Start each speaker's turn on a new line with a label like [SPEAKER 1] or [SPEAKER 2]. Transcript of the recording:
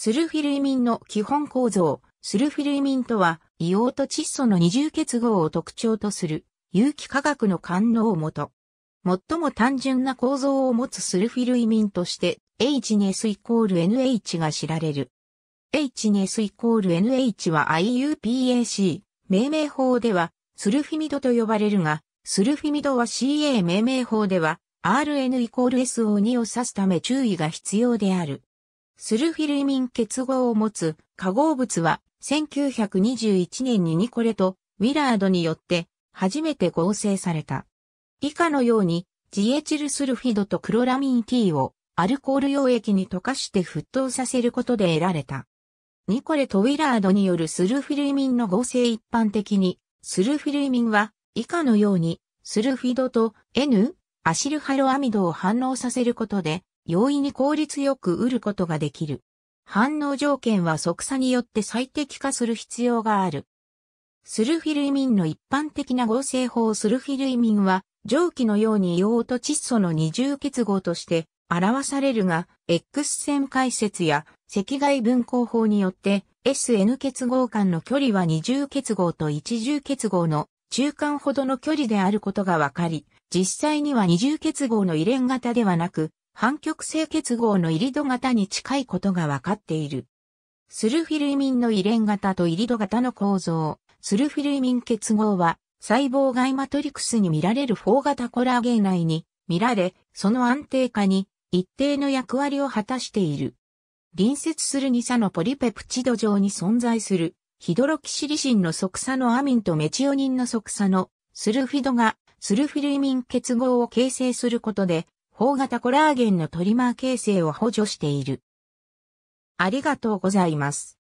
[SPEAKER 1] スルフィルイミンの基本構造。スルフィルイミンとは、硫黄と窒素の二重結合を特徴とする、有機化学の官能と、最も単純な構造を持つスルフィルイミンとして、HNS イコール NH が知られる。HNS イコール NH は IUPAC、命名法では、スルフィミドと呼ばれるが、スルフィミドは CA 命名法では、RN イコール SO2 を指すため注意が必要である。スルフィルミン結合を持つ化合物は1921年にニコレとウィラードによって初めて合成された。以下のようにジエチルスルフィドとクロラミン T をアルコール溶液に溶かして沸騰させることで得られた。ニコレとウィラードによるスルフィルミンの合成一般的に、スルフィルミンは以下のようにスルフィドと N アシルハロアミドを反応させることで容易に効率よく売ることができる。反応条件は即差によって最適化する必要がある。スルフィルイミンの一般的な合成法スルフィルイミンは、蒸気のように硫黄と窒素の二重結合として表されるが、X 線解説や赤外分光法によって SN 結合間の距離は二重結合と一重結合の中間ほどの距離であることがわかり、実際には二重結合の遺伝型ではなく、半極性結合のイリド型に近いことが分かっている。スルフィルイミンのイレン型とイリド型の構造、スルフィルイミン結合は細胞外マトリクスに見られる4型コラーゲン内に見られ、その安定化に一定の役割を果たしている。隣接する2サのポリペプチド上に存在するヒドロキシリシンの側鎖のアミンとメチオニンの側鎖のスルフィドがスルフィルイミン結合を形成することで方型コラーゲンのトリマー形成を補助している。ありがとうございます。